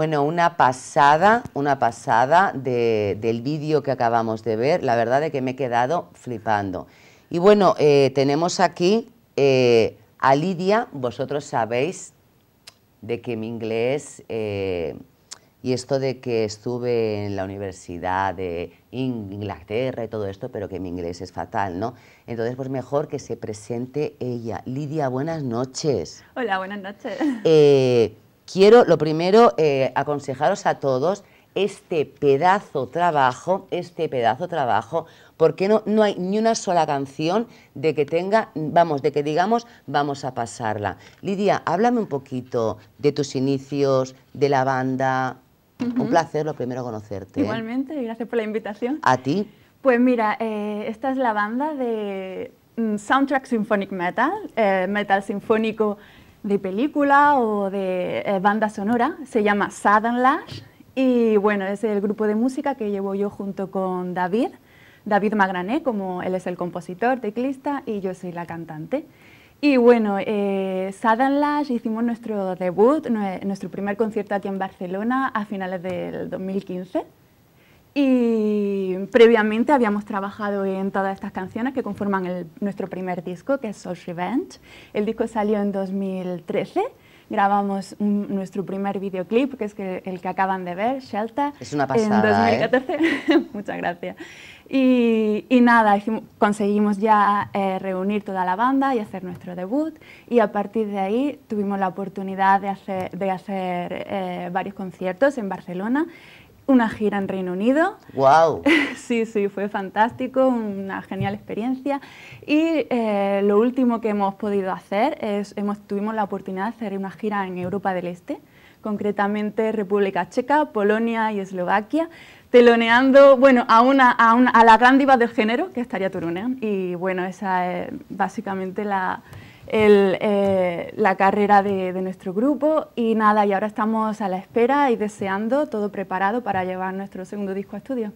Bueno, una pasada, una pasada del vídeo que acabamos de ver. La verdad es que me he quedado flipando. Y bueno, eh, tenemos aquí eh, a Lidia. Vosotros sabéis de que mi inglés eh, y esto de que estuve en la universidad de Inglaterra y todo esto, pero que mi inglés es fatal, ¿no? Entonces, pues mejor que se presente ella. Lidia, buenas noches. Hola, buenas noches quiero lo primero eh, aconsejaros a todos este pedazo trabajo, este pedazo trabajo, porque no, no hay ni una sola canción de que tenga, vamos, de que digamos, vamos a pasarla. Lidia, háblame un poquito de tus inicios, de la banda. Un placer, lo primero, conocerte. Igualmente, gracias por la invitación. A ti. Pues mira, eh, esta es la banda de mm, Soundtrack Symphonic Metal, eh, metal sinfónico de película o de eh, banda sonora, se llama and Lash y bueno, es el grupo de música que llevo yo junto con David, David Magrané, como él es el compositor, teclista y yo soy la cantante. Y bueno, eh, and Lash hicimos nuestro debut, nuestro primer concierto aquí en Barcelona a finales del 2015 y previamente habíamos trabajado en todas estas canciones que conforman nuestro primer disco, que es Soul Revenge. El disco salió en 2013 grabamos nuestro primer videoclip, que es el que acaban de ver, Shelter. Es una pasada. En 2014. ¿eh? Muchas gracias. Y, nada, conseguimos ya eh, reunir toda la banda y hacer nuestro debut. Y a partir de ahí tuvimos la oportunidad de hacer, eh, varios conciertos en Barcelona una gira en Reino Unido. ¡Wow! Sí, sí, fue fantástico, una genial experiencia. Y eh, lo último que hemos podido hacer es, hemos, tuvimos la oportunidad de hacer una gira en Europa del Este, concretamente República Checa, Polonia y Eslovaquia, teloneando, bueno, a, una, a, una, a la gran diva del género, que estaría Turunen. Y bueno, esa es básicamente la eh, la carrera de, nuestro grupo y nada, y ahora estamos a la espera y deseando todo preparado para llevar nuestro segundo disco a estudio.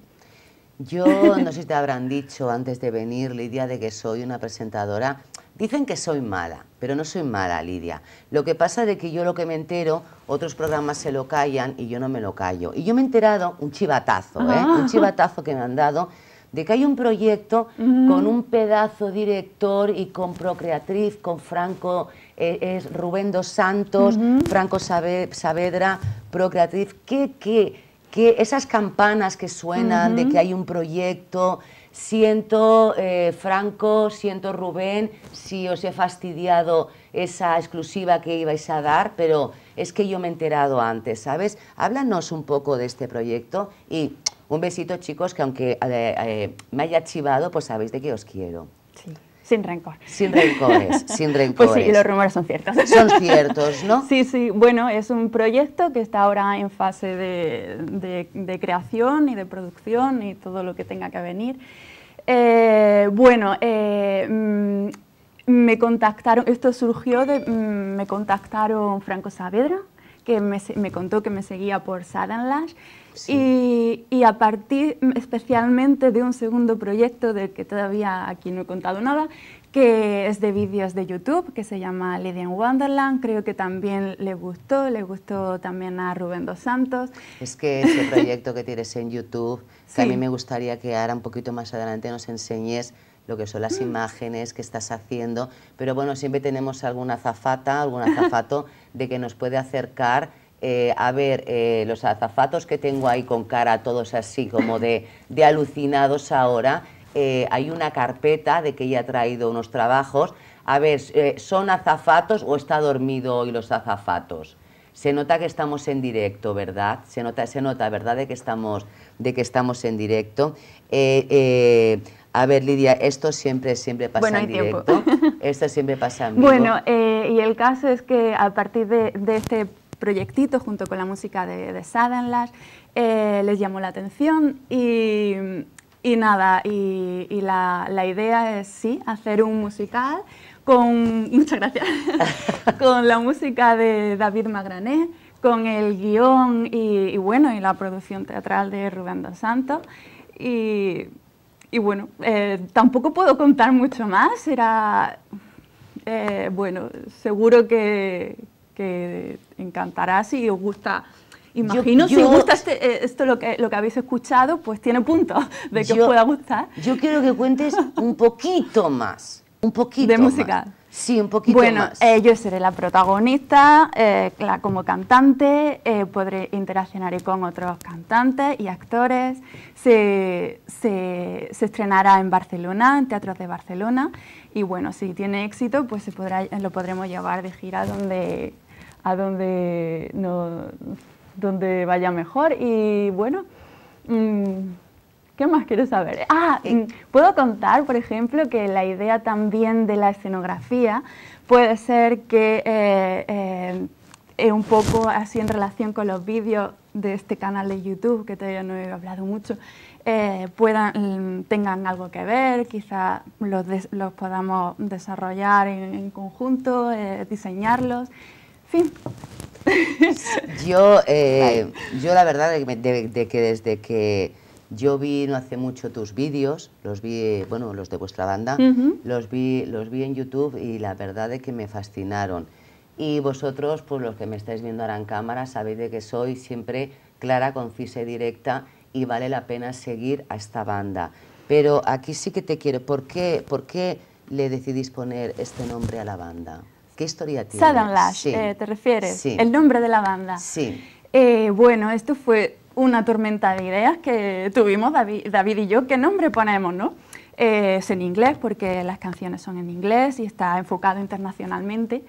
Yo no sé si te habrán dicho antes de venir, Lidia, de que soy una presentadora. Dicen que soy mala, pero no soy mala, Lidia. Lo que pasa de que yo lo que me entero, otros programas se lo callan y yo no me lo callo. Y yo me he enterado un chivatazo, ¿eh? ah. un chivatazo que me han dado de que hay un proyecto con un pedazo director y con procreatriz, con Franco, eh, es Rubén dos Santos, Franco Saavedra, procreatriz, que, qué qué esas campanas que suenan de que hay un proyecto, siento eh, Franco, siento Rubén, si os he fastidiado esa exclusiva que ibais a dar, pero es que yo me he enterado antes, ¿sabes? Háblanos un poco de este proyecto y un besito, chicos, que aunque eh, eh, me haya chivado, pues sabéis de qué os quiero. Sí. Sin rencor. Sin rencores, sin rencores. Pues sí, los rumores son ciertos. Son ciertos, ¿no? Sí, sí. Bueno, es un proyecto que está ahora en fase de, creación y de producción y todo lo que tenga que venir. Eh, bueno, mm, me contactaron, esto surgió de, mm, me contactaron Franco Saavedra, que me, contó que me seguía por Sudden Lash y, a partir especialmente de un segundo proyecto del que todavía aquí no he contado nada, que es de vídeos de YouTube, que se llama Lidia in Wonderland. Creo que también le gustó, le gustó también a Rubén Dos Santos. Es que ese proyecto que tienes en YouTube, que a mí me gustaría que ahora un poquito más adelante nos enseñes lo que son las mm. imágenes que estás haciendo, pero bueno, siempre tenemos alguna zafata, algún azafato de que nos puede acercar eh, a ver, eh, los azafatos que tengo ahí con cara todos así como de, alucinados ahora, eh, hay una carpeta de que ella ha traído unos trabajos, a ver, ¿son azafatos o está dormido hoy los azafatos? Se nota que estamos en directo, ¿verdad? Se nota, se nota ¿verdad?, de que estamos, de que estamos en directo. A ver, Lidia, esto siempre, siempre pasa en directo. Esto siempre pasa en Bueno, y el caso es que a partir de, de este proyectito junto con la música de, de eh, les llamó la atención y, nada, y, la, idea es sí, hacer un musical con, muchas gracias, con la música de David Magrané, con el guión y, bueno, y la producción teatral de Rubén Dos Santos. Y, bueno, eh, tampoco puedo contar mucho más, era, eh, bueno, seguro que encantará si os gusta. Imagino, si os gusta este, eh, esto lo que, lo que habéis escuchado, pues tiene punto de que os pueda gustar. Yo quiero que cuentes un poquito más, un poquito De música. Sí, un poquito más. Bueno, eh, yo seré la protagonista, eh, como cantante, ...interaccionaré podré con otros cantantes y actores. Se, estrenará en Barcelona, en teatros de Barcelona. Y bueno, si tiene éxito, pues se podrá, lo podremos llevar de gira donde a donde, vaya mejor. Y bueno, mm, ¿qué más quiero saber? Ah, mm, puedo contar, por ejemplo, que la idea también de la escenografía puede ser que... Eh, eh, un poco así en relación con los vídeos de este canal de YouTube, que todavía no he hablado mucho, eh, puedan, mm, tengan algo que ver, quizás los, podamos desarrollar en, conjunto, eh, diseñarlos. Eh, yo, la verdad de, que desde que yo vi no hace mucho tus vídeos, los vi, bueno, los de vuestra banda, los, vi, los vi en YouTube y la verdad de que me fascinaron. Y vosotros, pues los que me estáis viendo ahora en cámara, sabéis de que soy siempre clara, concisa y directa y vale la pena seguir a esta banda. Pero aquí sí que te quiero, ¿por qué, por qué le decidís poner este nombre a la banda? ¿Qué historia tiene? Lash, eh, ¿te refieres? Sí. El nombre de la banda. Sí. Eh, bueno, esto fue una tormenta de ideas que tuvimos David, y yo. ¿Qué nombre ponemos, no? Eh, es en inglés porque las canciones son en inglés y está enfocado internacionalmente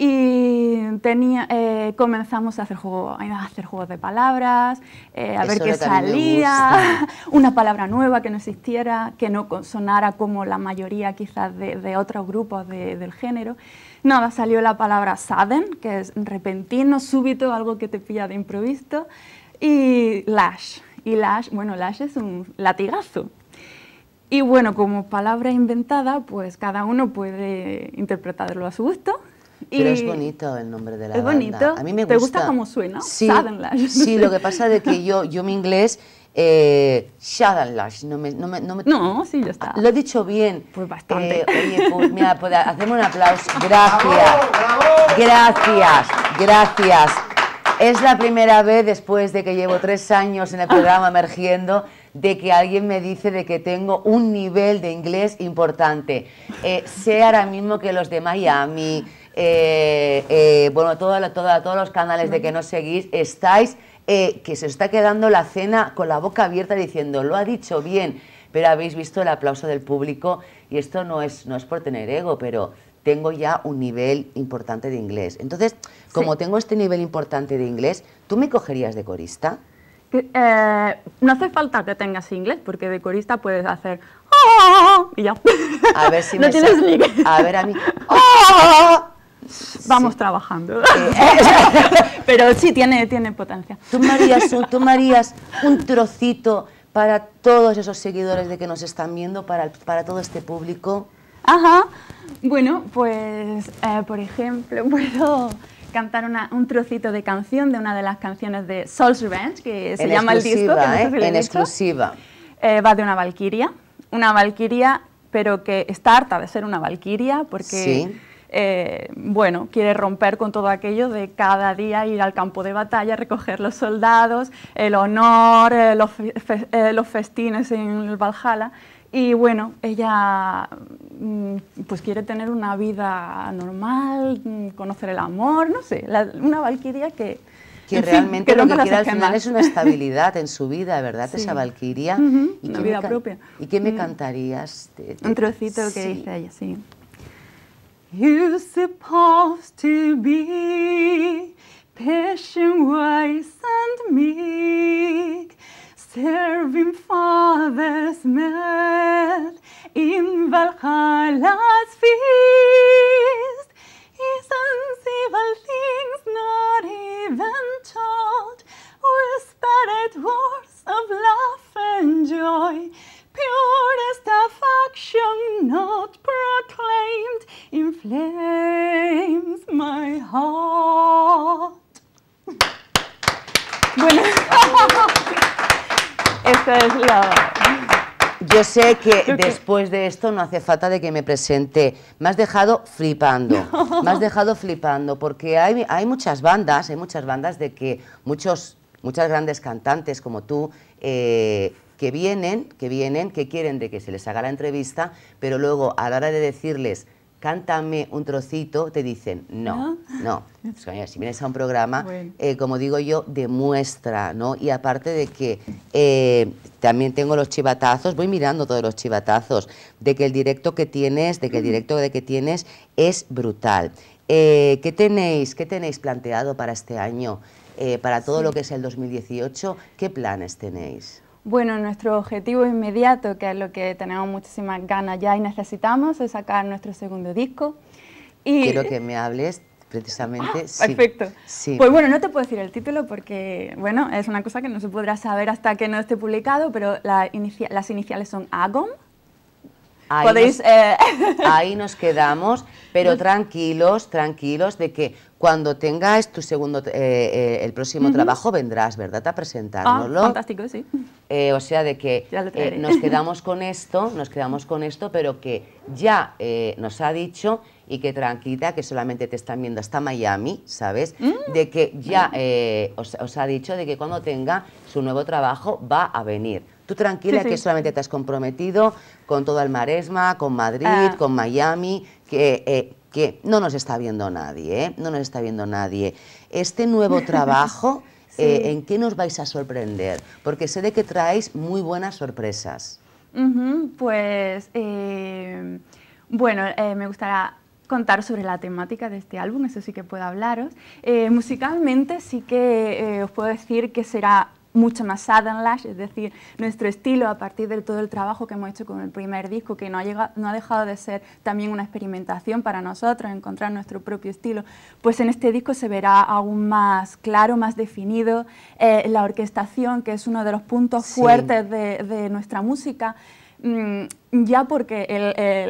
y tenía, eh, comenzamos a hacer, juego, a hacer juegos de palabras, eh, a ver qué salía, una palabra nueva que no existiera, que no sonara como la mayoría quizás de, otros grupos del género. Nada, salió la palabra sudden, que es repentino, súbito, algo que te pilla de improviso, y lash. Y lash, bueno, lash es un latigazo, y bueno, como palabra inventada, pues cada uno puede interpretarlo a su gusto pero es bonito el nombre de la ¿Es banda. bonito? A mí me gusta. ¿Te gusta cómo suena? Sí, sí, lo que pasa es que yo, yo mi inglés... Eh, no me, no sí, ya está. Lo he dicho bien. Pues bastante. Eh, oye, pues, mira, pues, hacemos un aplauso. Gracias. Gracias, gracias. Es la primera vez después de que llevo tres años en el programa emergiendo de que alguien me dice de que tengo un nivel de inglés importante. Eh, sé ahora mismo que los de Miami, eh, eh, bueno, todos los canales de que no seguís, estáis, eh, que se está quedando la cena con la boca abierta diciendo, lo ha dicho bien, pero habéis visto el aplauso del público y esto no es, no es por tener ego, pero tengo ya un nivel importante de inglés. Entonces, como tengo este nivel importante de inglés, ¿tú me cogerías de corista? no hace falta que tengas inglés, porque de corista puedes hacer... Oh", y ya. A ver si no A ver a mí... ¡Oh! Vamos trabajando. Eh, eh. Pero sí, tiene, tiene potencia. ¿Tomarías, Marías un trocito para todos esos seguidores de que nos están viendo, para, para todo este público? Ajá. Bueno, pues, eh, por ejemplo, puedo cantar un trocito de canción de una de las canciones de Soul's Revenge, que se llama el disco. en exclusiva. va de una valquiria, una valquiria, pero que está harta de ser una valquiria, porque... Eh, bueno, quiere romper con todo aquello de cada día ir al campo de batalla, recoger los soldados, el honor, eh, eh, los, festines en el Valhalla. Y bueno, ella mm, pues quiere tener una vida normal, mm, conocer el amor, no sé, una valquiria que, que realmente lo que quiere al final es una estabilidad en su vida, ¿verdad? Esa valquiria. ¿Y vida propia. ¿Y qué me mm. cantarías? Un trocito que dice ella, sí. You're supposed to be patient, wise, and meek, serving Father's man in Valhalla's feet. sé que después de esto no hace falta de que me presente. Me has dejado flipando, me has dejado flipando, porque hay, muchas bandas, hay muchas bandas de que muchos, muchas grandes cantantes como tú... Eh, que vienen, que vienen, que quieren de que se les haga la entrevista, pero luego a la hora de decirles cántame un trocito, te dicen, no, no. si vienes a un programa, eh, como digo yo, demuestra, ¿no? Y aparte de que eh, también tengo los chivatazos, voy mirando todos los chivatazos, de que el directo que tienes, de que el directo de que tienes es brutal. Eh, ¿qué, tenéis, ¿Qué tenéis planteado para este año? para todo lo que es el 2018, ¿qué planes tenéis? Bueno, nuestro objetivo inmediato, que es lo que tenemos muchísimas ganas ya y necesitamos, es sacar nuestro segundo disco. Y... Quiero que me hables precisamente. Ah, perfecto. Pues bueno, no te puedo decir el título porque, bueno, es una cosa que no se podrá saber hasta que no esté publicado, pero las iniciales son AGOM, Ahí nos, eh. ahí nos quedamos, pero tranquilos, tranquilos, de que cuando tengas tu segundo, eh, eh, el próximo trabajo vendrás, ¿verdad? A presentárnoslo. Ah, fantástico, sí. o sea, de que nos quedamos con esto, nos quedamos con esto, pero que ya nos ha dicho y que tranquila, que solamente te están viendo hasta Miami, ¿sabes? Mm. De que ya os, ha dicho de que cuando tenga su nuevo trabajo va a venir. Tú tranquila que solamente te has comprometido con todo el Maresma, con Madrid, ah. con Miami, que, eh, que no nos está viendo nadie, ¿eh? No nos está viendo nadie. Este nuevo trabajo... Eh, en qué nos vais a sorprender, porque sé de que traéis muy buenas sorpresas. pues, bueno, me gustaría contar sobre la temática de este álbum, eso sí que puedo hablaros. musicalmente sí que os puedo decir que será mucho más Southern es decir, nuestro estilo a partir de todo el trabajo que hemos hecho con el primer disco, que no ha, llegado, no ha dejado de ser también una experimentación para nosotros, encontrar nuestro propio estilo, pues en este disco se verá aún más claro, más definido, eh, la orquestación, que es uno de los puntos fuertes de, nuestra música, mm, ya porque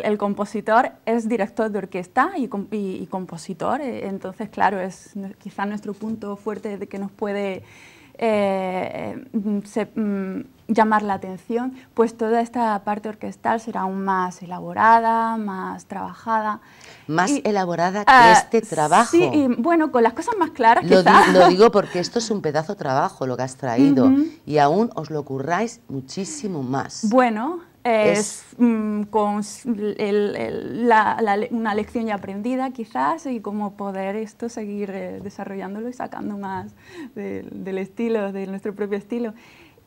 el, compositor es director de orquesta y, y compositor, eh, entonces claro, es quizás nuestro punto fuerte de que nos puede eh, mm, llamar la atención, pues toda esta parte orquestal será aún más elaborada, más trabajada. Más elaborada que ah, este trabajo. Sí, y bueno, con las cosas más claras lo, lo digo porque esto es un pedazo de trabajo lo que has traído y aún os lo curráis muchísimo más. Bueno, es, mm, con una lección ya aprendida quizás y cómo poder esto seguir eh, desarrollándolo y sacando más del estilo, de nuestro propio estilo.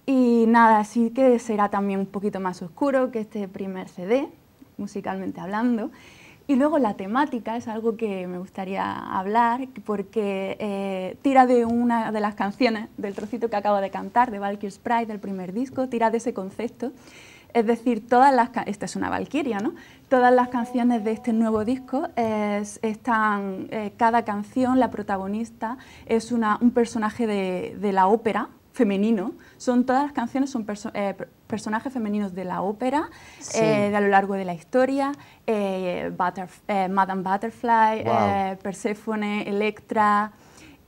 Y nada, sí que será también un poquito más oscuro que este primer CD, musicalmente hablando. Y luego la temática es algo que me gustaría hablar porque eh, tira de una de las canciones, del trocito que acabo de cantar, de Valkyrie Pride del primer disco, tira de ese concepto es decir, todas las esta es una valquiria, ¿no? Todas las canciones de este nuevo disco están, eh, cada canción, la protagonista es una, un personaje de, la ópera femenino. Son todas las canciones son eh, personajes femeninos de la ópera eh, de a lo largo de la historia. Madame Butterfly, Persephone, Perséfone, Electra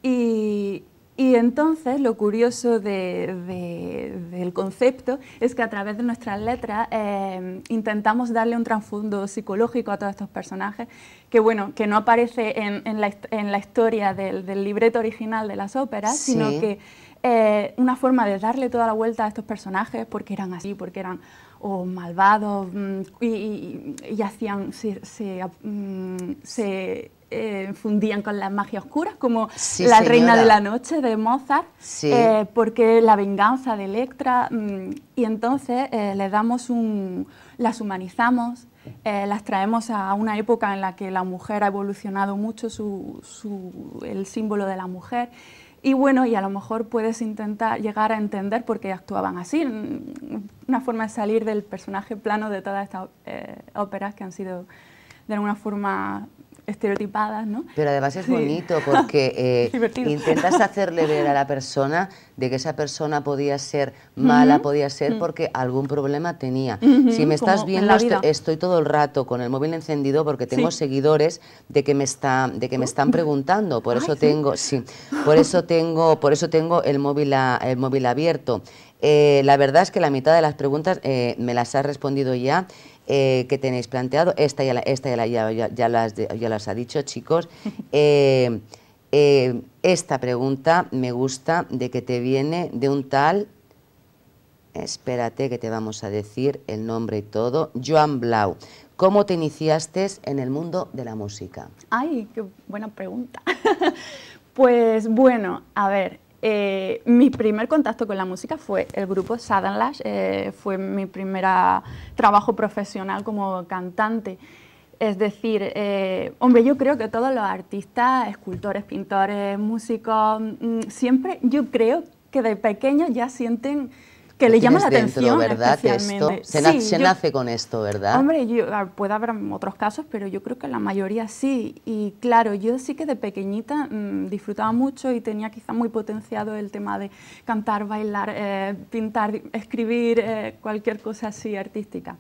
y y entonces lo curioso del concepto es que a través de nuestras letras eh, intentamos darle un trasfondo psicológico a todos estos personajes que, bueno, que no aparece en, la, historia del, libreto original de las óperas, sino que eh, una forma de darle toda la vuelta a estos personajes porque eran así, porque eran o malvados mm, y, hacían, se mm, eh, fundían con las magias oscuras, como La Reina de la Noche de Mozart, eh, porque la venganza de Electra, mm, y entonces eh, les damos un, las humanizamos, las traemos a una época en la que la mujer ha evolucionado mucho su, el símbolo de la mujer. Y bueno, y a lo mejor puedes intentar llegar a entender por qué actuaban así, mm, una forma de salir del personaje plano de todas estas óperas que han sido de alguna forma estereotipadas, ¿no? Pero además es bonito porque eh, intentas hacerle ver a la persona de que esa persona podía ser mala, podía ser mm. porque algún problema tenía. Si me estás viendo, estoy, todo el rato con el móvil encendido porque tengo seguidores de que me está, de que me están preguntando, por eso tengo, sí. por eso tengo, por eso tengo el móvil el móvil abierto. Eh, la verdad es que la mitad de las preguntas eh, me las has respondido ya eh, que tenéis planteado. Esta ya, esta ya, ya, las, ha dicho, chicos. Eh, eh, esta pregunta me gusta de que te viene de un tal, espérate que te vamos a decir el nombre y todo, Joan Blau. ¿Cómo te iniciaste en el mundo de la música? Ay, qué buena pregunta. pues bueno, a ver, eh, mi primer contacto con la música fue el grupo Sadanlash Lash, eh, fue mi primer trabajo profesional como cantante. Es decir, eh, hombre, yo creo que todos los artistas, escultores, pintores, músicos, mm, siempre yo creo que de pequeños ya sienten que le llama la atención. ¿verdad? se, nace con esto, ¿verdad? Hombre, puede haber otros casos, pero yo creo que la mayoría sí. Y claro, yo sí que de pequeñita mm, disfrutaba mucho y tenía quizá muy potenciado el tema de cantar, bailar, eh, pintar, escribir, eh, cualquier cosa así artística.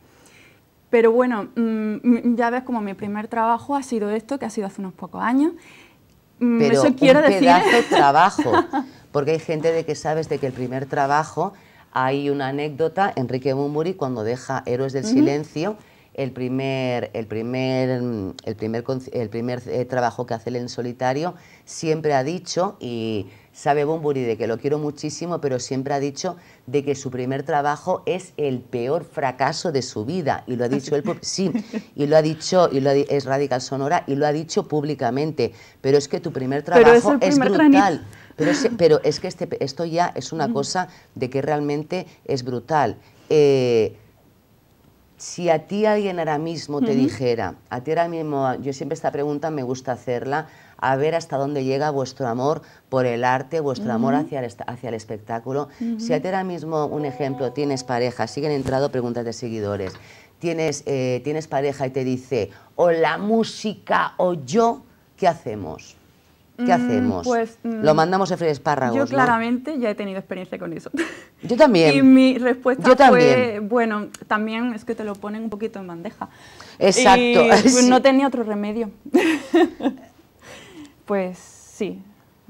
Pero bueno, mm, ya ves como mi primer trabajo ha sido esto, que ha sido hace unos pocos años. Mm, pero Eso quiero un pedazo de trabajo, porque hay gente de que sabes de que el primer trabajo hay una anécdota, Enrique Bumburi, cuando deja Héroes del Silencio, el primer, el primer, mm, el primer, el primer eh, trabajo que hace él en solitario, siempre ha dicho, y sabe Bumburi de que lo quiero muchísimo, pero siempre ha dicho de que su primer trabajo es el peor fracaso de su vida. Y lo ha dicho él, sí, y lo ha dicho, y lo es Radical Sonora, y lo ha dicho públicamente. Pero es que tu primer trabajo es, brutal. Pero es, que este, esto ya es una cosa de que realmente es brutal. Eh, si a ti alguien ahora mismo te dijera, a ti ahora mismo, yo siempre esta pregunta me gusta hacerla, a ver hasta dónde llega vuestro amor por el arte, vuestro amor hacia el, hacia el espectáculo. Si a ti ahora mismo, un ejemplo, tienes pareja, siguen entrando preguntas de seguidores, tienes, eh, tienes pareja y te dice, o la música o yo, ¿qué hacemos? ¿Qué mm, hacemos? Pues, ¿Lo mm, mandamos a freír espárragos? Yo claramente ya he tenido experiencia con eso. Yo también. Y mi respuesta fue, bueno, también es que te lo ponen un poquito en bandeja. Exacto. Pues, no tenía otro remedio. pues sí.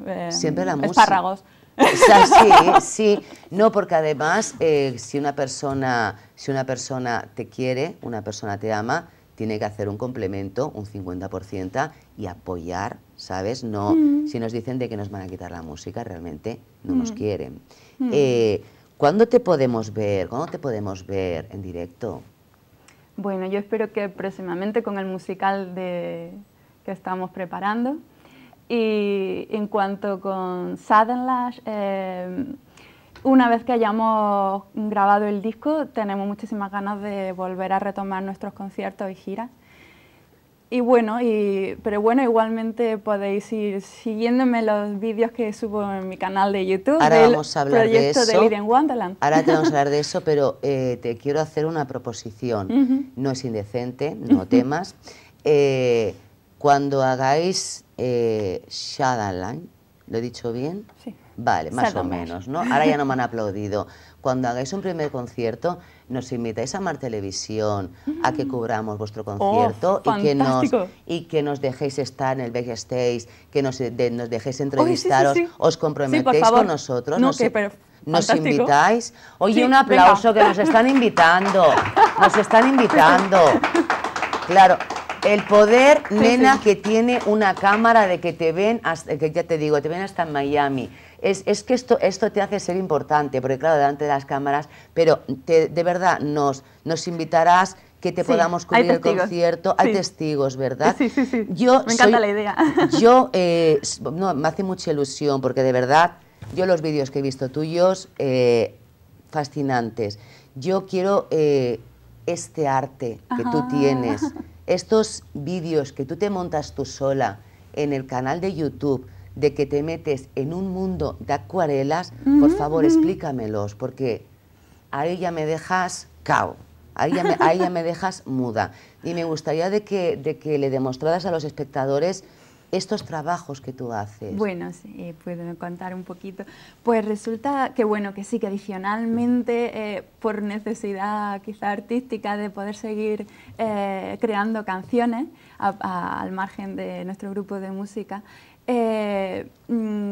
Eh, Siempre la música. Espárragos. sí, sí. No, porque además, eh, si, una persona, si una persona te quiere, una persona te ama, tiene que hacer un complemento, un 50%, y apoyar, ¿sabes? No, mm. si nos dicen de que nos van a quitar la música, realmente no nos mm. quieren. Mm. Eh, ¿Cuándo te podemos ver? ¿Cuándo te podemos ver en directo? Bueno, yo espero que próximamente con el musical de, que estamos preparando. Y en cuanto con Sudden Lash, eh, em, una vez que hayamos grabado el disco, tenemos muchísimas ganas de volver a retomar nuestros conciertos y giras. Y bueno, y, pero bueno, igualmente podéis ir siguiéndome los vídeos que subo en mi canal de YouTube. Ahora vamos a hablar de eso. Ahora vamos a hablar de eso, pero eh, te quiero hacer una proposición. No es indecente, no temas. Eh, cuando hagáis eh, Shadowland, ¿lo he dicho bien? Sí. Vale, más o menos, ¿no? Ahora ya no me han aplaudido. Cuando hagáis un primer concierto, nos invitáis a Mar Televisión a que mm. cubramos vuestro oh, concierto y, que nos, y que nos dejéis estar en el backstage, que nos, dejéis entrevistaros, os comprometéis con nosotros. No, nos invitáis. Oye, un aplauso que nos están invitando, nos están invitando. Claro, el poder, nena, que tiene una cámara de que te ven, hasta, que ya te digo, te ven hasta en Miami es, que esto, esto te hace ser importante, porque claro, delante de las cámaras, pero de verdad nos, invitarás que te podamos cubrir el concierto. Hay testigos, ¿verdad? Sí, sí, sí. me encanta la idea. Yo, eh, no, me hace mucha ilusión porque de verdad, yo los vídeos que he visto tuyos, eh, fascinantes. Yo quiero eh, este arte que tú ah. tienes, estos vídeos que tú te montas tú sola en el canal de YouTube, de que te metes en un mundo de acuarelas, por favor, explícamelos, porque ahí ya me dejas cao, ahí ya me, me dejas muda. Y me gustaría de que, de que le demostraras a los espectadores estos trabajos que tú haces? Bueno, sí, puedo contar un poquito. Pues resulta que, bueno, que sí, que adicionalmente, eh, por necesidad quizá artística de poder seguir eh, creando canciones al margen de nuestro grupo de música, eh, mm,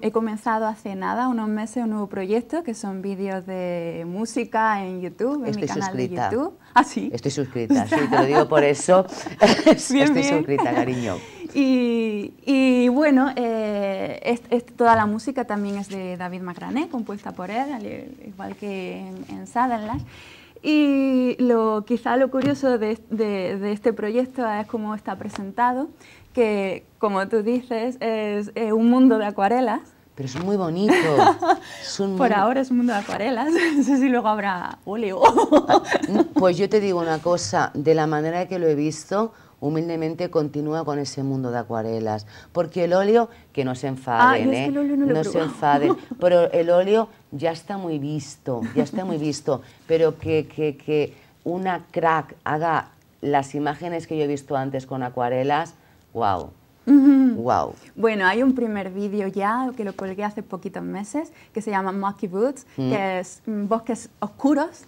he comenzado hace nada, unos meses, un nuevo proyecto que son vídeos de música en YouTube, en Estoy mi canal de YouTube. Ah, Estoy suscrita, sí, te lo digo por eso. Estoy suscrita, cariño. Y, bueno, eh, es, toda la música también es de David Macrané, compuesta por él, igual que en, en Y lo, quizá lo curioso de, de este proyecto es cómo está presentado que, como tú dices, es eh, un mundo de acuarelas. Pero es muy bonito. Por ahora es un mundo de acuarelas. No sé si luego habrá óleo. Ah, pues yo te digo una cosa, de la manera que lo he visto, humildemente continúa con ese mundo de acuarelas. Porque el óleo, que no se enfaden, ¿eh? no, no se enfaden, pero el óleo ya está muy visto, ya está muy visto. Pero que, que, que una crack haga las imágenes que yo he visto antes con acuarelas, wow. Wow. Bueno, hay un primer vídeo ya que lo colgué hace poquitos meses que se llama Monkey Boots, mm. que es mm, bosques oscuros.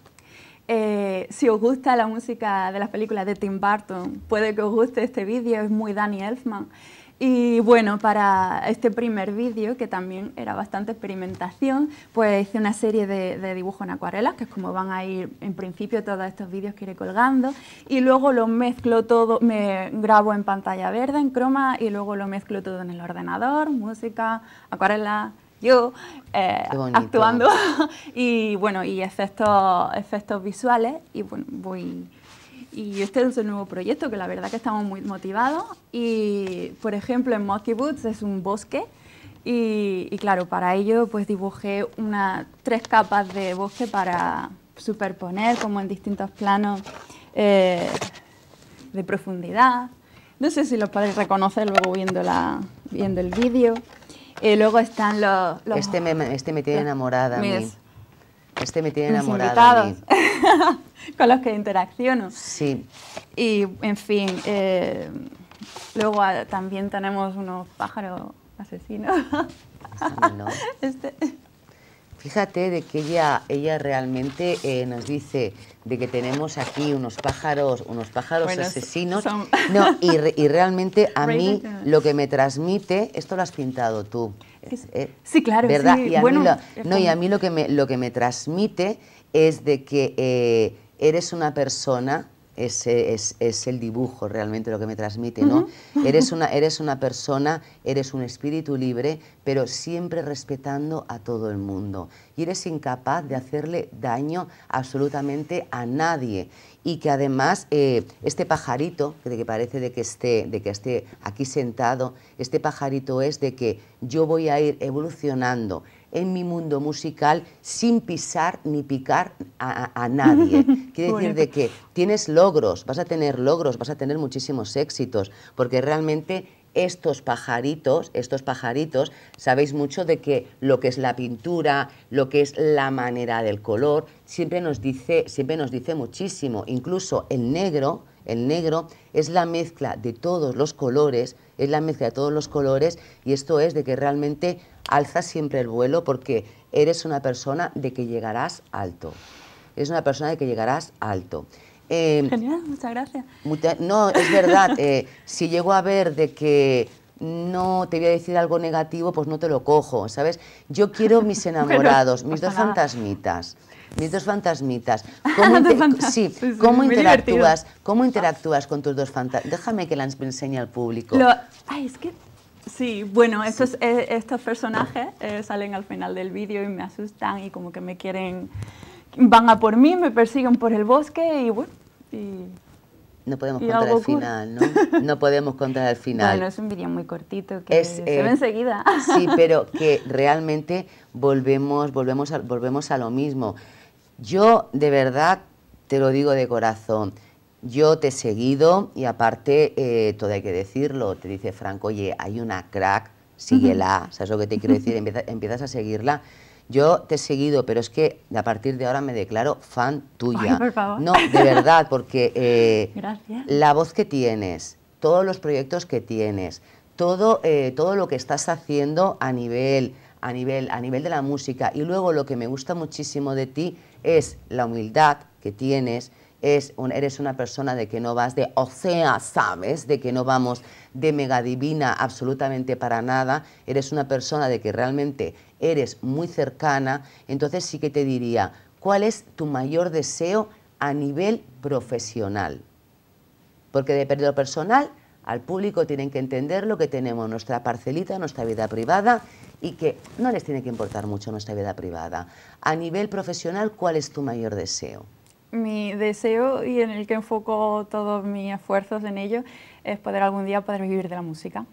Eh, si os gusta la música de las películas de Tim Burton, puede que os guste este vídeo, es muy Danny Elfman. Y bueno, para este primer vídeo, que también era bastante experimentación, pues hice una serie de, dibujos en acuarelas, que es como van a ir en principio todos estos vídeos que iré colgando, y luego lo mezclo todo, me grabo en pantalla verde, en croma, y luego lo mezclo todo en el ordenador, música, acuarela, yo eh, actuando, y bueno, y efectos, efectos visuales, y bueno, voy y este es un nuevo proyecto que la verdad que estamos muy motivados y por ejemplo en Monkey Boots es un bosque y, claro, para ello pues dibujé unas tres capas de bosque para superponer como en distintos planos eh, de profundidad. No sé si los podéis reconocer luego viendo, la, viendo el vídeo. y eh, luego están los, este, me, este me tiene enamorada Este me tiene enamorada con los que interacciono. Sí. Y, en fin, eh, luego ah, también tenemos unos pájaros asesinos. Este. Fíjate de que ella, ella realmente eh, nos dice de que tenemos aquí unos pájaros, unos pájaros asesinos. No, y, realmente a mí lo que me transmite, esto lo has pintado tú. sí, eh, claro. ¿Verdad? Sí. Y a mí lo, no, y a mí lo que me, lo que me transmite es de que eres una persona, ese es, el dibujo realmente lo que me transmite, ¿no? eres, una, eres una persona, eres un espíritu libre, pero siempre respetando a todo el mundo. Y eres incapaz de hacerle daño absolutamente a nadie. Y que además eh, este pajarito, de que parece de que, esté, de que esté aquí sentado, este pajarito es de que yo voy a ir evolucionando, en mi mundo musical sin pisar ni picar a, nadie. Quiere decir de que tienes logros, vas a tener logros, vas a tener muchísimos éxitos, porque realmente estos pajaritos, estos pajaritos, sabéis mucho de que lo que es la pintura, lo que es la manera del color, siempre nos dice, siempre nos dice muchísimo. Incluso el negro, el negro es la mezcla de todos los colores, es la mezcla de todos los colores y esto es de que realmente alza siempre el vuelo porque eres una persona de que llegarás alto. Eres una persona de que llegarás alto. Em, Genial, muchas gracias. no, es verdad, eh, si llego a ver de que no te voy a decir algo negativo, pues no te lo cojo, ¿sabes? Yo quiero mis enamorados, mis dos fantasmitas. Mis dos fantasmitas. ¿Cómo sí, ¿cómo interactúas? ¿Cómo interactúas con tus dos fantasmas? Déjame que las enseñe al público. Ay, es que Sí, bueno, estos, eh, personajes eh, salen al final del vídeo y me asustan y como que me quieren, van a por mí, me persiguen por el bosque y bueno, no podemos contar el final, ¿no? No podemos contar el final. Bueno, es un vídeo muy cortito que se eh, ve enseguida. Sí, pero que realmente volvemos, volvemos a lo mismo. Yo de verdad te lo digo de corazón, yo te he seguido y aparte, eh, todo hay que decirlo, te dice Franco, oye, hay una crack, síguela, ¿sabes lo que te quiero decir? empiezas a seguirla. Yo te he seguido, pero es que a partir de ahora me declaro fan tuya. No, de verdad, porque eh, la voz que tienes, todos los proyectos que tienes, todo, eh, todo lo que estás haciendo a nivel, a, nivel, a nivel de la música y luego lo que me gusta muchísimo de ti es la humildad que tienes, eres una persona de que no vas de, o sabes, de que no vamos de mega divina absolutamente para nada, eres una persona de que realmente eres muy cercana, entonces sí que te diría, ¿cuál es tu mayor deseo a nivel profesional? Porque de periodo personal al público tienen que entender lo que tenemos nuestra parcelita, nuestra vida privada y que no les tiene que importar mucho nuestra vida privada. A nivel profesional, ¿cuál es tu mayor deseo? mi deseo y en el que enfoco todos mis esfuerzos en ello es poder algún día poder vivir de la música.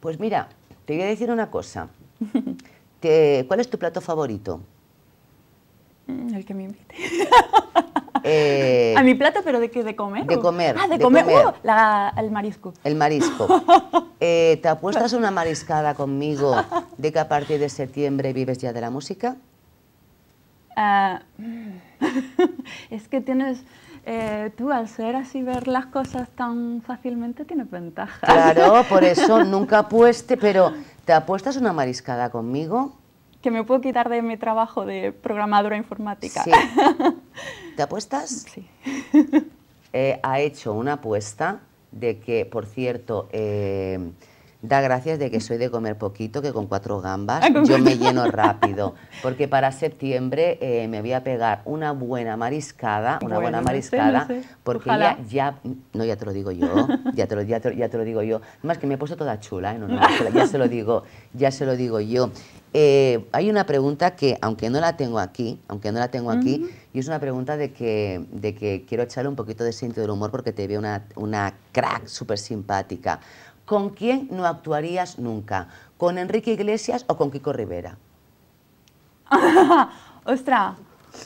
Pues mira, te voy a decir una cosa. ¿Cuál es tu plato favorito? Mm, el que me invite. Eh, ¿A mi plato, pero de qué? ¿De comer? De comer. Ah, de, comer. Uh, el marisco. El marisco. Eh, ¿Te apuestas una mariscada conmigo de que a partir de septiembre vives ya de la música? Ah, mm. es que tienes, eh, tú al ser así, ver las cosas tan fácilmente, tienes ventajas. Claro, por eso nunca apueste, pero ¿te apuestas una mariscada conmigo? Que me puedo quitar de mi trabajo de programadora informática. ¿Te apuestas? Sí. Eh, ha hecho una apuesta de que, por cierto, eh, da gracias de que soy de comer poquito, que con cuatro gambas yo me lleno rápido. Porque para septiembre eh, me voy a pegar una buena mariscada, una buena mariscada, porque ya, ya, no, ya te lo digo yo, ya te lo, ya te, lo digo yo. Más que me he puesto toda chula, ¿eh? ya se lo digo, ya se lo digo yo. Eh, hay una pregunta que, aunque no la tengo aquí, aunque no la tengo aquí, y es una pregunta de que, de que quiero echarle un poquito de sentido del humor porque te veo una, una crack súper simpática. ¿con quién no actuarías nunca? ¿Con Enrique Iglesias o con Kiko Rivera? Ostras,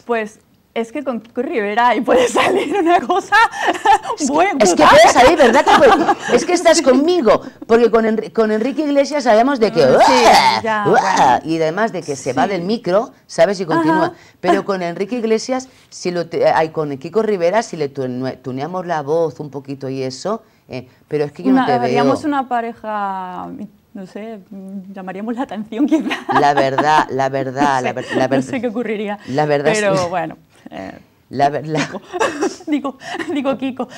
pues es que con Kiko Rivera ahí puede salir una cosa es que, buena. Es que puede salir, ¿verdad? es que estás conmigo, porque con, Enrique Iglesias sabemos de que... Mm, y además de que se va del micro, ¿sabes? Y continúa. Pero con Enrique Iglesias, si lo hay con Kiko Rivera, si le tuneamos la voz un poquito y eso, eh, pero es que yo no te veo... una pareja, no sé, llamaríamos la atención quizás. La verdad, la verdad, la, verdad. No sé qué ocurriría. La verdad. Pero bueno. Eh, la verdad. Eh, digo, digo Kiko.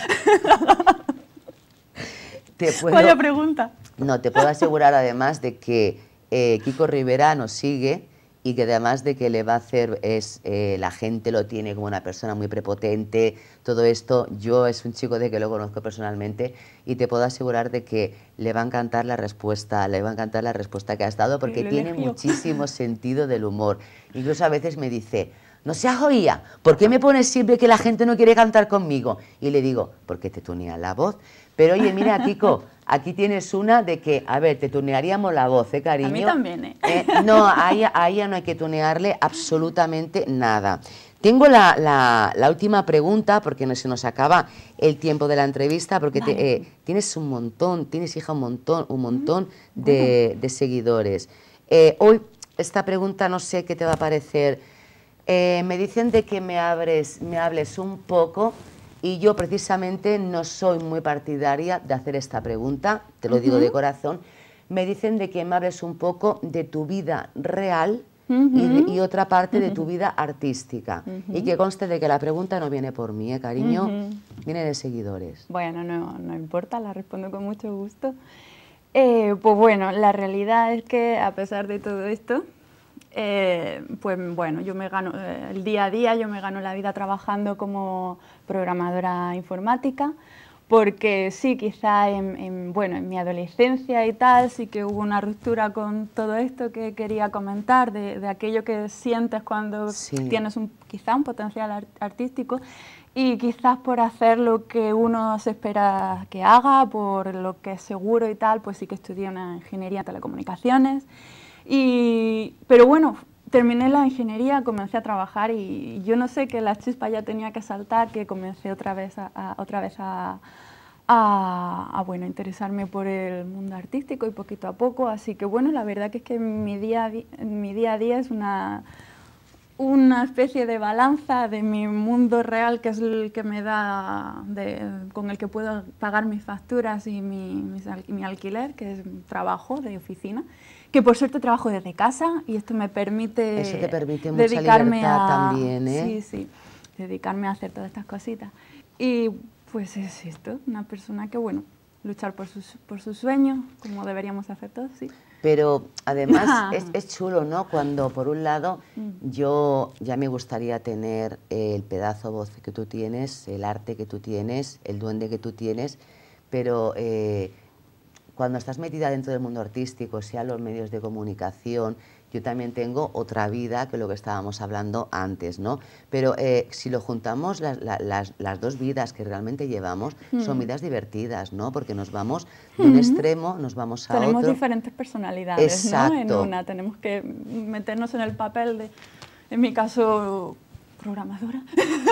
Te puedo, pregunta. No, te puedo asegurar además de que eh, Kiko Rivera nos sigue y que además de que le va a hacer es eh, la gente lo tiene como una persona muy prepotente todo esto yo es un chico de que lo conozco personalmente y te puedo asegurar de que le va a encantar la respuesta le va a encantar la respuesta que has dado porque tiene muchísimo sentido del humor incluso a veces me dice no seas oía, ¿por qué me pones siempre que la gente no quiere cantar conmigo? Y le digo, porque te tunea la voz. Pero oye, mira, Kiko, aquí tienes una de que, a ver, te tunearíamos la voz, ¿eh, cariño? A mí también, ¿eh? eh no, a ella, no hay que tunearle absolutamente nada. Tengo la, última pregunta, porque no se nos acaba el tiempo de la entrevista, porque eh, tienes un montón, tienes hija un montón, un montón de, seguidores. Eh, hoy esta pregunta no sé qué te va a parecer eh, me dicen de que me, abres, me hables un poco y yo precisamente no soy muy partidaria de hacer esta pregunta, te lo digo de corazón. Me dicen de que me hables un poco de tu vida real y, otra parte de tu vida artística. Y que conste de que la pregunta no viene por mí, ¿eh, cariño, viene de seguidores. Bueno, no, no importa, la respondo con mucho gusto. Eh, pues bueno, la realidad es que a pesar de todo esto, eh, pues bueno, yo me gano, eh, el día a día yo me gano la vida trabajando como programadora informática, porque sí, quizá en, bueno, en mi adolescencia y tal, sí que hubo una ruptura con todo esto que quería comentar, de, aquello que sientes cuando tienes un, quizá un potencial artístico, y quizás por hacer lo que uno se espera que haga, por lo que es seguro y tal, pues sí que estudié una ingeniería de telecomunicaciones, y, pero bueno, terminé la ingeniería, comencé a trabajar y yo no sé que la chispa ya tenía que saltar, que comencé otra vez a, otra vez a, bueno, interesarme por el mundo artístico y poquito a poco. Así que bueno, la verdad que es que mi día, a día es una, una especie de balanza de mi mundo real, que es el que me da, con el que puedo pagar mis facturas y mi, mi alquiler, que es trabajo de oficina que por suerte trabajo desde casa y esto me permite, Eso te permite mucha dedicarme a, también, ¿eh? Sí, sí, dedicarme a hacer todas estas cositas. Y pues es esto, una persona que, bueno, luchar por sus, por sus sueños, como deberíamos hacer todos, sí. Pero además es, es, chulo, ¿no? Cuando por un lado mm. yo ya me gustaría tener el pedazo de voz que tú tienes, el arte que tú tienes, el duende que tú tienes, pero eh, cuando estás metida dentro del mundo artístico, sea los medios de comunicación, yo también tengo otra vida que lo que estábamos hablando antes, ¿no? Pero eh, si lo juntamos, las, dos vidas que realmente llevamos son hmm. vidas divertidas, ¿no? Porque nos vamos de un hmm. extremo, nos vamos a otro. Tenemos diferentes personalidades, ¿no? En una tenemos que meternos en el papel de, en mi caso, programadora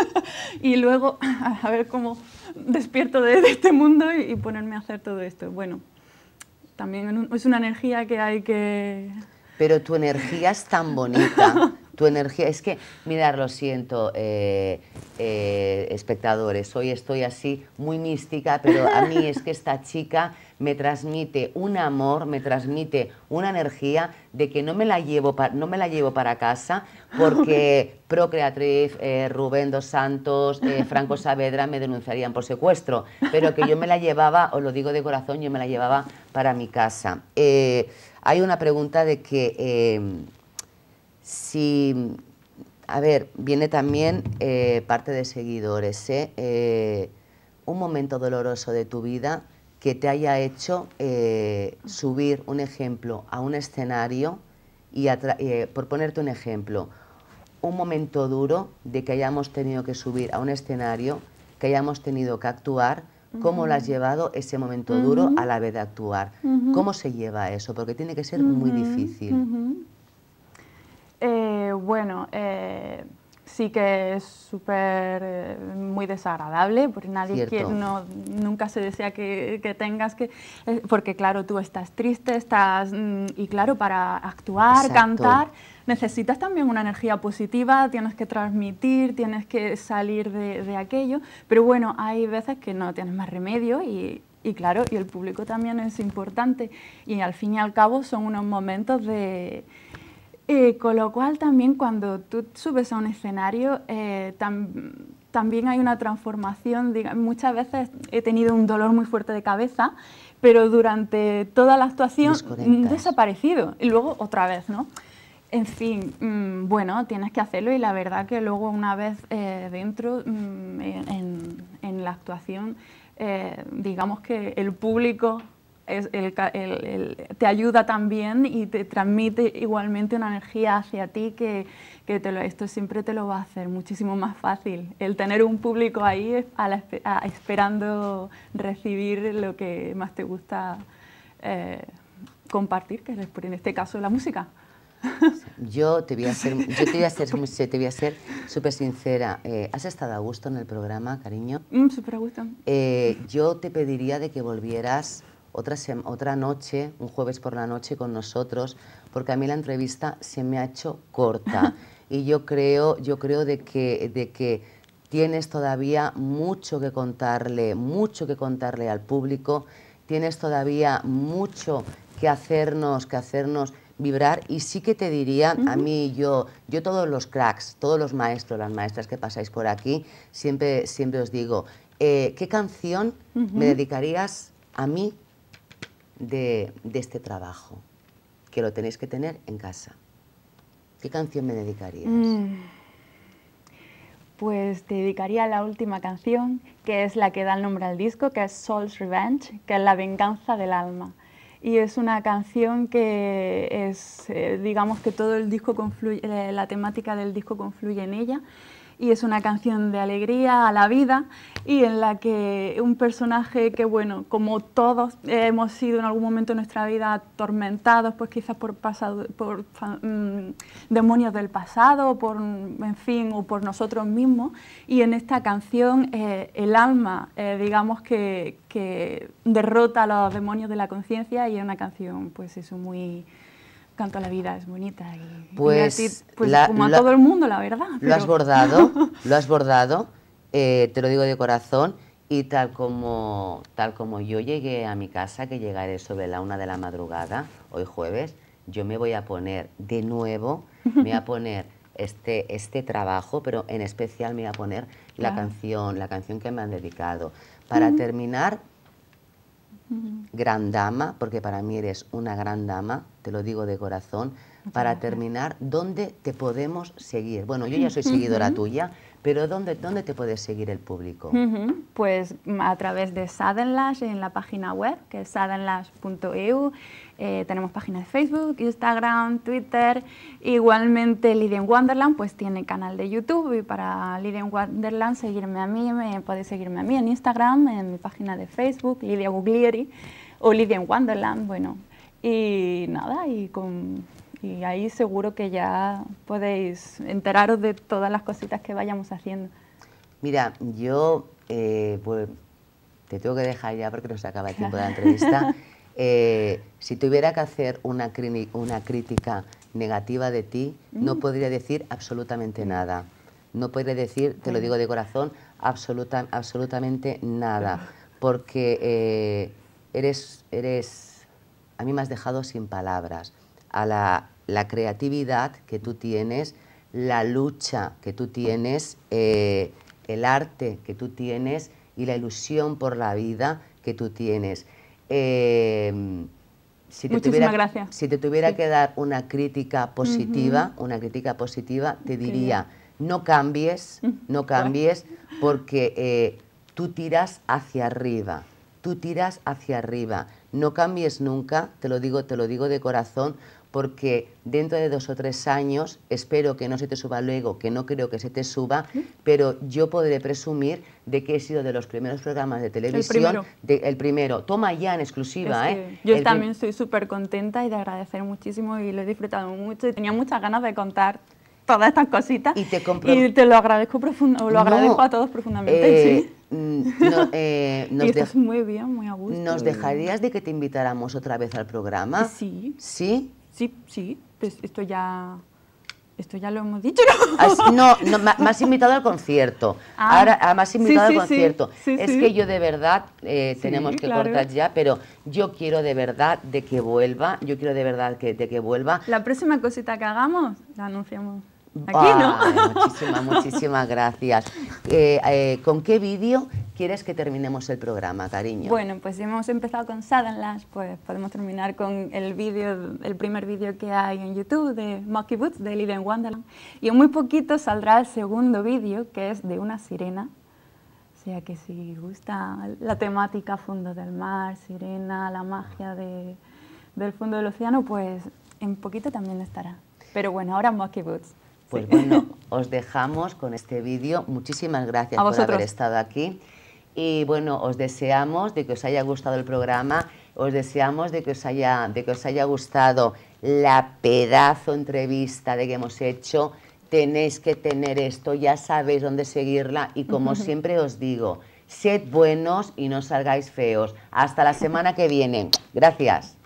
y luego a ver cómo despierto de, este mundo y, y, ponerme a hacer todo esto. Bueno, también es una energía que hay que... Pero tu energía es tan bonita. tu energía. Es que, mirar, lo siento, eh, eh, espectadores, hoy estoy así muy mística, pero a mí es que esta chica me transmite un amor, me transmite una energía de que no me la llevo, no me la llevo para casa porque Procreatriz, eh, Rubén Dos Santos, eh, Franco Saavedra me denunciarían por secuestro, pero que yo me la llevaba, os lo digo de corazón, yo me la llevaba para mi casa. Eh, hay una pregunta de que si a ver, viene también parte de seguidores. un momento doloroso de tu vida que te haya hecho eh, subir un ejemplo a un escenario y, eh, por ponerte un ejemplo, un momento duro de que hayamos tenido que subir a un escenario, que hayamos tenido que actuar, ¿Cómo lo has llevado ese momento duro a la vez de actuar? ¿Cómo se lleva eso? Porque tiene que ser muy difícil. Eh, bueno, sí que es súper, eh, muy desagradable, porque nadie quiere, nunca se desea que, tengas que, eh, porque claro, tú estás triste, estás, mm, y claro, para actuar, cantar, necesitas también una energía positiva, tienes que transmitir, tienes que salir de, aquello, pero bueno, hay veces que no tienes más remedio y, y claro, y el público también es importante, y al fin y al cabo son unos momentos de con lo cual también cuando tú subes a un escenario, eh, también hay una transformación. muchas veces he tenido un dolor muy fuerte de cabeza, pero durante toda la actuación desaparecido y luego otra vez, ¿no? En fin, mm, bueno, tienes que hacerlo y la verdad que luego una vez eh, dentro, mm, en, la actuación, eh, digamos que el público te ayuda también y te transmite igualmente una energía hacia ti que, te lo, esto siempre te lo va a hacer muchísimo más fácil. El tener un público ahí esperando recibir lo que más te gusta eh, compartir, que es en este caso la música. Yo te voy a ser, te a súper sincera. Eh, ¿Has estado a gusto en el programa, cariño? Mm, súper a gusto. Eh, yo te pediría de que volvieras otra, noche, un jueves por la noche con nosotros, porque a mí la entrevista se me ha hecho corta. y yo creo, yo creo de que, de que tienes todavía mucho que contarle, mucho que contarle al público, tienes todavía mucho que hacernos, que hacernos vibrar y sí que te diría a mí yo yo todos los cracks todos los maestros las maestras que pasáis por aquí siempre siempre os digo eh, qué canción me dedicarías a mí de, este trabajo? Que lo tenéis que tener en casa. ¿Qué canción me dedicarías? Mm. Pues te dedicaría a la última canción, que es la que da el nombre al disco, que es Soul's Revenge, que es la venganza del alma. Y es una canción que es, eh, digamos que todo el disco eh, la temática del disco confluye en ella y es una canción de alegría a la vida y en la que un personaje que, bueno, como todos hemos sido en algún momento de nuestra vida atormentados, pues quizás por, pasado, por mm, demonios del pasado, por, en fin, o por nosotros mismos, y en esta canción eh, el alma, eh, digamos, que, que derrota a los demonios de la conciencia y es una canción, pues eso, muy Canto la vida, es bonita. Y, pues, pues, como a todo el mundo, la verdad. Lo has bordado, lo has bordado, eh, te lo digo de corazón. Y tal como, tal como yo llegué a mi casa, que llegaré sobre la una de la madrugada, hoy jueves, yo me voy a poner de nuevo, me voy a poner este, este trabajo, pero en especial me voy a poner la canción, la canción que me han dedicado. Para terminar, gran dama, porque para mí eres una gran dama, te lo digo de corazón, para terminar, ¿dónde te podemos seguir? Bueno, yo ya soy seguidora tuya, pero ¿dónde, ¿dónde te puede seguir el público? Pues mm, a través de SADENLASH en la página web, que es sadenlash.eu, eh, tenemos páginas de Facebook, Instagram, Twitter. Igualmente, Lidia en Wonderland, pues tiene canal de YouTube. Y para Lidia en Wonderland, seguirme a mí, me, podéis seguirme a mí en Instagram, en mi página de Facebook, Lidia Guglieri, o Lidia en Wonderland, bueno... Y nada, y, con, ahí seguro que ya podéis enteraros de todas las cositas que vayamos haciendo. Mira, yo eh, pues, te tengo que dejar ya porque nos acaba el tiempo de la entrevista. Eh, si tuviera que hacer una, crítica negativa de ti, no mm. podría decir absolutamente mm. nada. No podría decir, te lo digo de corazón, absoluta, absolutamente nada. Porque eh, eres, eres a mí me has dejado sin palabras, a la, creatividad que tú tienes, la lucha que tú tienes, eh, el arte que tú tienes y la ilusión por la vida que tú tienes. Em, si te, tuviera, gracias. si te tuviera que dar una crítica positiva, una crítica positiva, te diría, no cambies, mm. no cambies, porque eh, tú tiras hacia arriba, tú tiras hacia arriba. No cambies nunca, te lo digo, te lo digo de corazón, porque dentro de dos o tres años, espero que no se te suba luego, que no creo que se te suba, ¿Mm? pero yo podré presumir de que he sido de los primeros programas de televisión. El primero. el primero. Toma ya en exclusiva. ¿eh? Yo también estoy súper contenta y de agradecer muchísimo y lo he disfrutado mucho y tenía muchas ganas de contar todas estas cositas. Y te, y te lo agradezco profundo, lo agradezco a todos profundamente. Eh, ¿sí? Mm, no, eh, nos muy bien, muy ¿Nos dejarías de que te invitáramos otra vez al programa? Sí. ¿Sí? Sí, sí. Pues esto ya... Esto ya lo hemos dicho, ¿no? no, me, has invitado al concierto. Ah. Ahora, ah, me invitado al concierto. es que yo de verdad, eh, tenemos que cortar ya, pero yo quiero de verdad de que vuelva, yo quiero de verdad que, de que vuelva. La próxima cosita que hagamos, la anunciamos no. muchísimas, gracias. Eh, eh, ¿Con qué vídeo quieres que terminemos el programa, cariño? Bueno, pues si hemos empezado con Sadanlash, pues podemos terminar con el vídeo, el primer vídeo que hay en YouTube de Monkey Boots, de Live in Wonderland. Y en muy poquito saldrá el segundo vídeo, que es de una sirena. O sea que si gusta la temática fondo del mar, sirena, la magia del fondo del océano, pues en poquito también estará. Pero bueno, ahora Mocky Boots. Pues bueno, os dejamos con este vídeo. Muchísimas gracias por haber estado aquí. Y bueno, os deseamos de que os haya gustado el programa, os deseamos de que os haya, de que os haya gustado la pedazo entrevista de que hemos hecho. Tenéis que tener esto, ya sabéis dónde seguirla y como siempre os digo, sed buenos y no salgáis feos. Hasta la semana que viene. Gracias.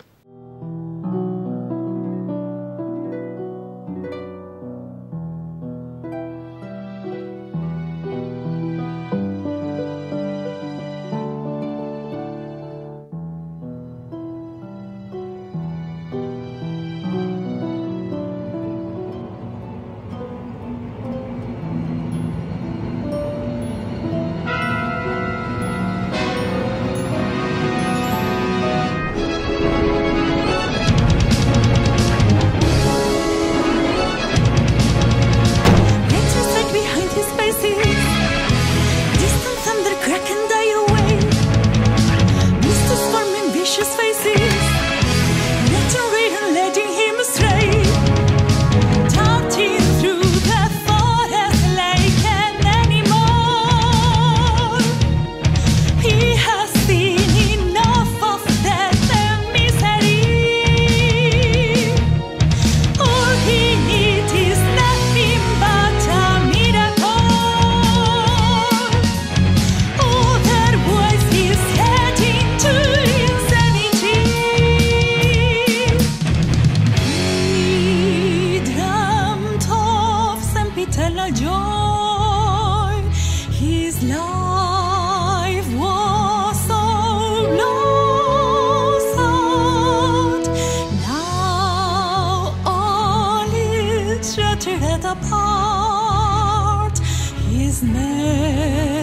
set apart his name.